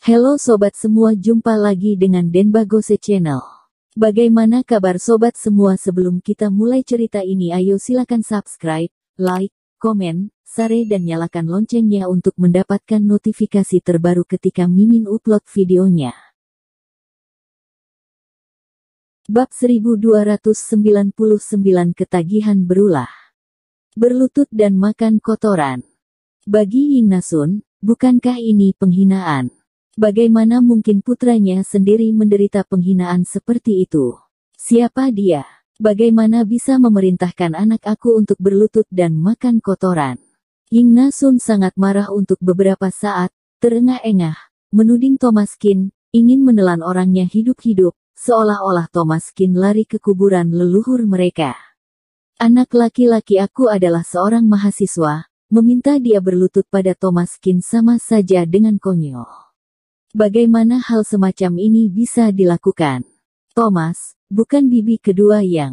Halo sobat semua, jumpa lagi dengan Denbagose Channel. Bagaimana kabar sobat semua sebelum kita mulai cerita ini ayo silakan subscribe, like, komen, share dan nyalakan loncengnya untuk mendapatkan notifikasi terbaru ketika Mimin upload videonya. Bab 1299 Ketagihan Berulah Berlutut dan makan kotoran Bagi Ying Nasun, bukankah ini penghinaan? Bagaimana mungkin putranya sendiri menderita penghinaan seperti itu? Siapa dia? Bagaimana bisa memerintahkan anak aku untuk berlutut dan makan kotoran? Ying Sun sangat marah untuk beberapa saat, terengah-engah, menuding Thomas Thomaskin, ingin menelan orangnya hidup-hidup, seolah-olah Thomas Thomaskin lari ke kuburan leluhur mereka. Anak laki-laki aku adalah seorang mahasiswa, meminta dia berlutut pada Thomas Thomaskin sama saja dengan konyol. Bagaimana hal semacam ini bisa dilakukan? Thomas, bukan bibi kedua yang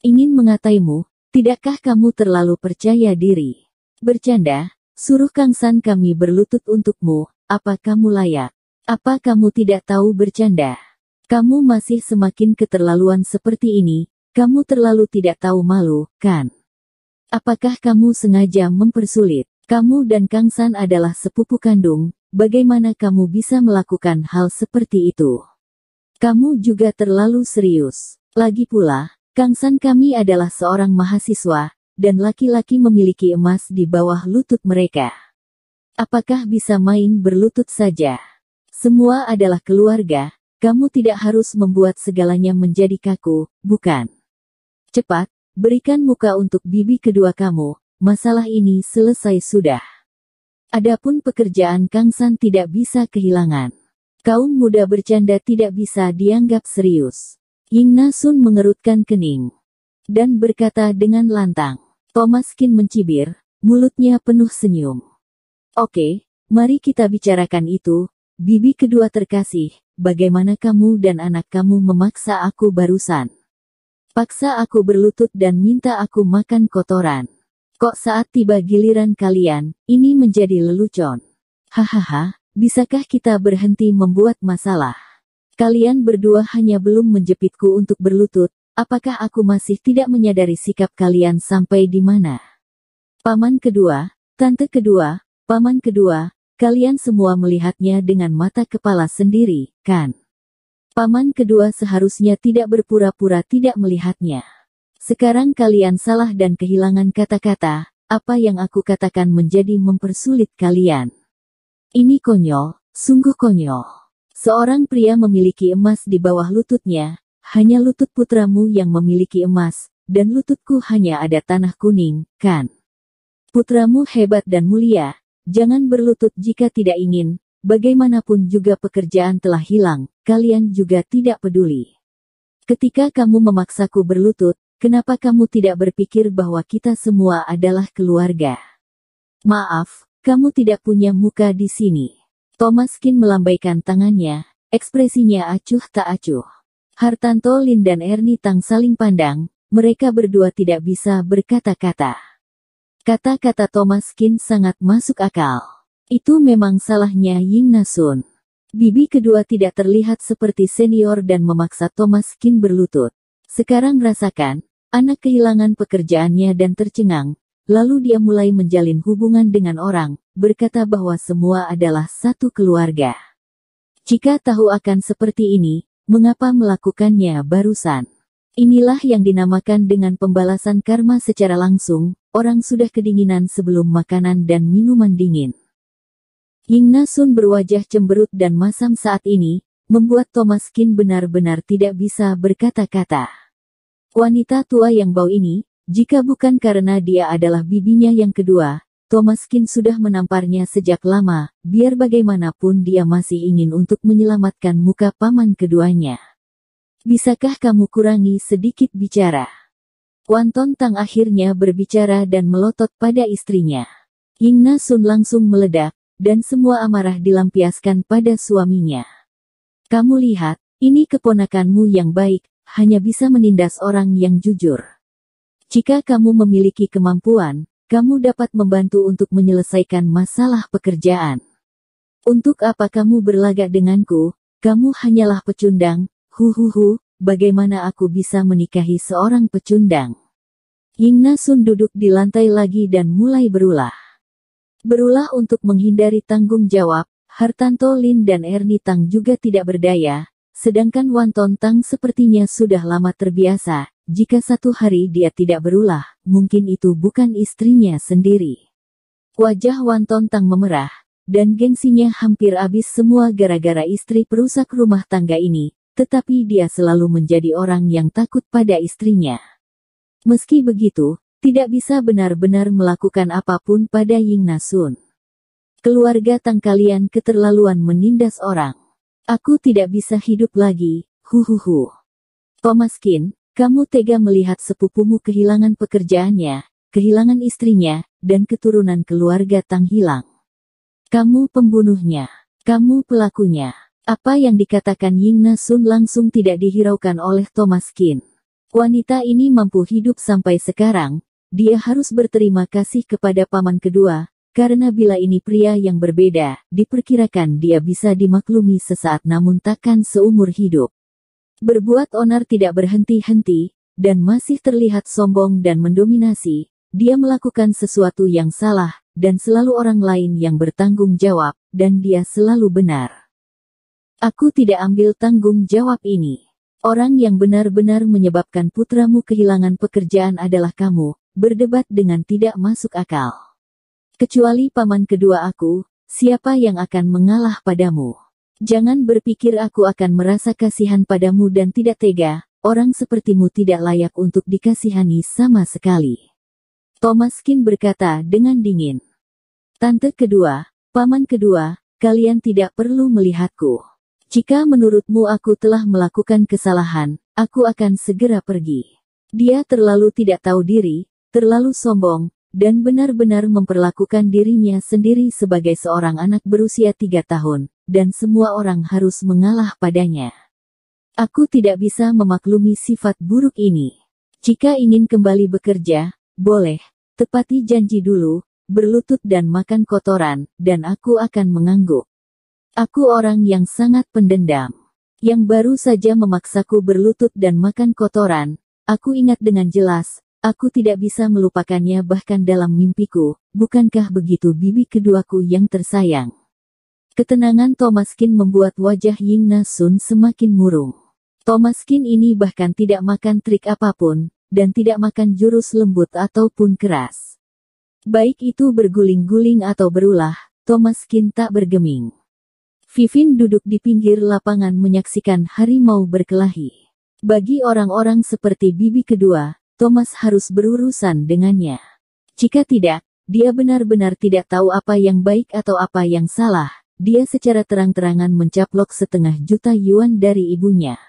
ingin mengataimu, tidakkah kamu terlalu percaya diri? Bercanda, suruh Kang San kami berlutut untukmu, apa kamu layak? Apa kamu tidak tahu bercanda? Kamu masih semakin keterlaluan seperti ini, kamu terlalu tidak tahu malu, kan? Apakah kamu sengaja mempersulit? Kamu dan Kang San adalah sepupu kandung, Bagaimana kamu bisa melakukan hal seperti itu? Kamu juga terlalu serius. Lagi pula, Kang San kami adalah seorang mahasiswa, dan laki-laki memiliki emas di bawah lutut mereka. Apakah bisa main berlutut saja? Semua adalah keluarga, kamu tidak harus membuat segalanya menjadi kaku, bukan? Cepat, berikan muka untuk bibi kedua kamu, masalah ini selesai sudah. Adapun pekerjaan Kang San tidak bisa kehilangan. Kaum muda bercanda tidak bisa dianggap serius. Ying Sun mengerutkan kening dan berkata dengan lantang. Thomas Kin mencibir, mulutnya penuh senyum. Oke, mari kita bicarakan itu, bibi kedua terkasih, bagaimana kamu dan anak kamu memaksa aku barusan. Paksa aku berlutut dan minta aku makan kotoran. Kok saat tiba giliran kalian, ini menjadi lelucon. Hahaha, bisakah kita berhenti membuat masalah? Kalian berdua hanya belum menjepitku untuk berlutut, apakah aku masih tidak menyadari sikap kalian sampai di mana? Paman kedua, tante kedua, paman kedua, kalian semua melihatnya dengan mata kepala sendiri, kan? Paman kedua seharusnya tidak berpura-pura tidak melihatnya. Sekarang kalian salah dan kehilangan kata-kata, apa yang aku katakan menjadi mempersulit kalian. Ini konyol, sungguh konyol. Seorang pria memiliki emas di bawah lututnya, hanya lutut putramu yang memiliki emas, dan lututku hanya ada tanah kuning, kan? Putramu hebat dan mulia, jangan berlutut jika tidak ingin, bagaimanapun juga pekerjaan telah hilang, kalian juga tidak peduli. Ketika kamu memaksaku berlutut, Kenapa kamu tidak berpikir bahwa kita semua adalah keluarga? Maaf, kamu tidak punya muka di sini. Thomas Kin melambaikan tangannya, ekspresinya acuh tak acuh. Hartanto Lin dan Ernie Tang saling pandang, mereka berdua tidak bisa berkata-kata. Kata-kata Thomas Kin sangat masuk akal. Itu memang salahnya Ying Nasun. Bibi kedua tidak terlihat seperti senior dan memaksa Thomas Kin berlutut. Sekarang rasakan, Anak kehilangan pekerjaannya dan tercengang, lalu dia mulai menjalin hubungan dengan orang, berkata bahwa semua adalah satu keluarga. Jika tahu akan seperti ini, mengapa melakukannya barusan? Inilah yang dinamakan dengan pembalasan karma secara langsung, orang sudah kedinginan sebelum makanan dan minuman dingin. Yingna Sun berwajah cemberut dan masam saat ini, membuat Thomas Kin benar-benar tidak bisa berkata-kata. Wanita tua yang bau ini, jika bukan karena dia adalah bibinya yang kedua, Thomaskin sudah menamparnya sejak lama, biar bagaimanapun dia masih ingin untuk menyelamatkan muka paman keduanya. Bisakah kamu kurangi sedikit bicara? Wanton Tang akhirnya berbicara dan melotot pada istrinya. Inna Sun langsung meledak, dan semua amarah dilampiaskan pada suaminya. Kamu lihat, ini keponakanmu yang baik, hanya bisa menindas orang yang jujur. Jika kamu memiliki kemampuan, kamu dapat membantu untuk menyelesaikan masalah pekerjaan. Untuk apa kamu berlagak denganku? Kamu hanyalah pecundang. hu. bagaimana aku bisa menikahi seorang pecundang? Ying Sun duduk di lantai lagi dan mulai berulah. Berulah untuk menghindari tanggung jawab, Hartanto Lin dan Erni Tang juga tidak berdaya, Sedangkan Wan tang sepertinya sudah lama terbiasa, jika satu hari dia tidak berulah, mungkin itu bukan istrinya sendiri. Wajah Wan tang memerah, dan gengsinya hampir habis semua gara-gara istri perusak rumah tangga ini, tetapi dia selalu menjadi orang yang takut pada istrinya. Meski begitu, tidak bisa benar-benar melakukan apapun pada Ying Nasun. Keluarga Tang kalian keterlaluan menindas orang. Aku tidak bisa hidup lagi, huhuhu. Thomas Kin, kamu tega melihat sepupumu kehilangan pekerjaannya, kehilangan istrinya, dan keturunan keluarga Tang hilang. Kamu pembunuhnya, kamu pelakunya. Apa yang dikatakan Na Sun langsung tidak dihiraukan oleh Thomas Kin. Wanita ini mampu hidup sampai sekarang, dia harus berterima kasih kepada paman kedua, karena bila ini pria yang berbeda, diperkirakan dia bisa dimaklumi sesaat namun takkan seumur hidup. Berbuat onar tidak berhenti-henti, dan masih terlihat sombong dan mendominasi, dia melakukan sesuatu yang salah, dan selalu orang lain yang bertanggung jawab, dan dia selalu benar. Aku tidak ambil tanggung jawab ini. Orang yang benar-benar menyebabkan putramu kehilangan pekerjaan adalah kamu, berdebat dengan tidak masuk akal. Kecuali paman kedua aku, siapa yang akan mengalah padamu? Jangan berpikir aku akan merasa kasihan padamu dan tidak tega, orang sepertimu tidak layak untuk dikasihani sama sekali. Thomas Kim berkata dengan dingin. Tante kedua, paman kedua, kalian tidak perlu melihatku. Jika menurutmu aku telah melakukan kesalahan, aku akan segera pergi. Dia terlalu tidak tahu diri, terlalu sombong, dan benar-benar memperlakukan dirinya sendiri sebagai seorang anak berusia tiga tahun, dan semua orang harus mengalah padanya. Aku tidak bisa memaklumi sifat buruk ini. Jika ingin kembali bekerja, boleh, tepati janji dulu, berlutut dan makan kotoran, dan aku akan mengangguk. Aku orang yang sangat pendendam. Yang baru saja memaksaku berlutut dan makan kotoran, aku ingat dengan jelas, Aku tidak bisa melupakannya bahkan dalam mimpiku, bukankah begitu bibi keduaku yang tersayang? Ketenangan Thomas Thomaskin membuat wajah Ying Na Sun semakin murung. Thomas Thomaskin ini bahkan tidak makan trik apapun, dan tidak makan jurus lembut ataupun keras. Baik itu berguling-guling atau berulah, Thomas Thomaskin tak bergeming. Vivin duduk di pinggir lapangan menyaksikan harimau berkelahi. Bagi orang-orang seperti bibi kedua, Thomas harus berurusan dengannya. Jika tidak, dia benar-benar tidak tahu apa yang baik atau apa yang salah. Dia secara terang-terangan mencaplok setengah juta yuan dari ibunya.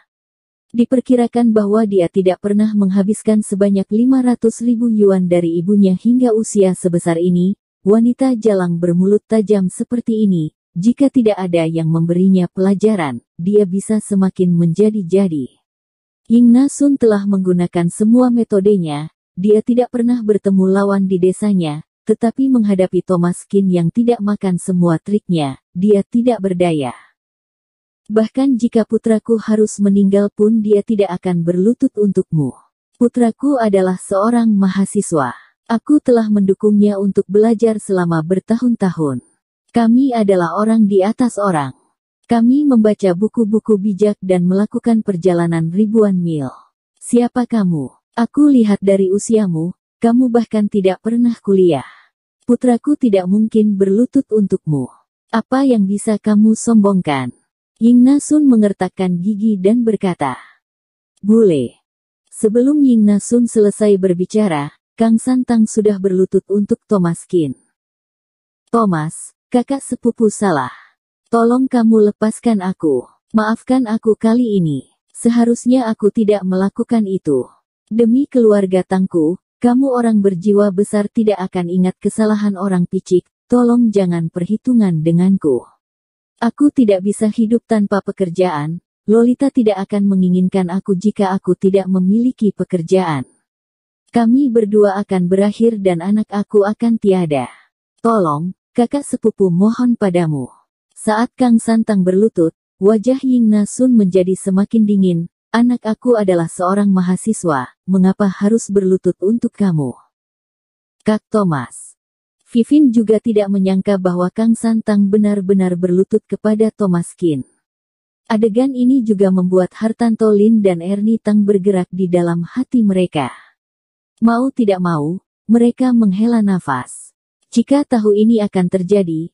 Diperkirakan bahwa dia tidak pernah menghabiskan sebanyak 500 ribu yuan dari ibunya hingga usia sebesar ini, wanita jalang bermulut tajam seperti ini, jika tidak ada yang memberinya pelajaran, dia bisa semakin menjadi-jadi. Ying Na Sun telah menggunakan semua metodenya, dia tidak pernah bertemu lawan di desanya, tetapi menghadapi Thomas Kin yang tidak makan semua triknya, dia tidak berdaya. Bahkan jika putraku harus meninggal pun dia tidak akan berlutut untukmu. Putraku adalah seorang mahasiswa. Aku telah mendukungnya untuk belajar selama bertahun-tahun. Kami adalah orang di atas orang. Kami membaca buku-buku bijak dan melakukan perjalanan ribuan mil. Siapa kamu? Aku lihat dari usiamu, kamu bahkan tidak pernah kuliah. Putraku tidak mungkin berlutut untukmu. Apa yang bisa kamu sombongkan? Yingna Sun mengertakkan gigi dan berkata, Bule. Sebelum Yingna Sun selesai berbicara, Kang Santang sudah berlutut untuk Thomas Kin. Thomas, kakak sepupu salah. Tolong kamu lepaskan aku. Maafkan aku kali ini. Seharusnya aku tidak melakukan itu. Demi keluarga Tangku, kamu orang berjiwa besar tidak akan ingat kesalahan orang picik, tolong jangan perhitungan denganku. Aku tidak bisa hidup tanpa pekerjaan, Lolita tidak akan menginginkan aku jika aku tidak memiliki pekerjaan. Kami berdua akan berakhir dan anak aku akan tiada. Tolong, kakak sepupu mohon padamu. Saat Kang Santang berlutut, wajah Ying Na menjadi semakin dingin. Anak aku adalah seorang mahasiswa, mengapa harus berlutut untuk kamu? Kak Thomas. Vivin juga tidak menyangka bahwa Kang Santang benar-benar berlutut kepada Thomas Kin. Adegan ini juga membuat Hartanto Lin dan Erni Tang bergerak di dalam hati mereka. Mau tidak mau, mereka menghela nafas. Jika tahu ini akan terjadi,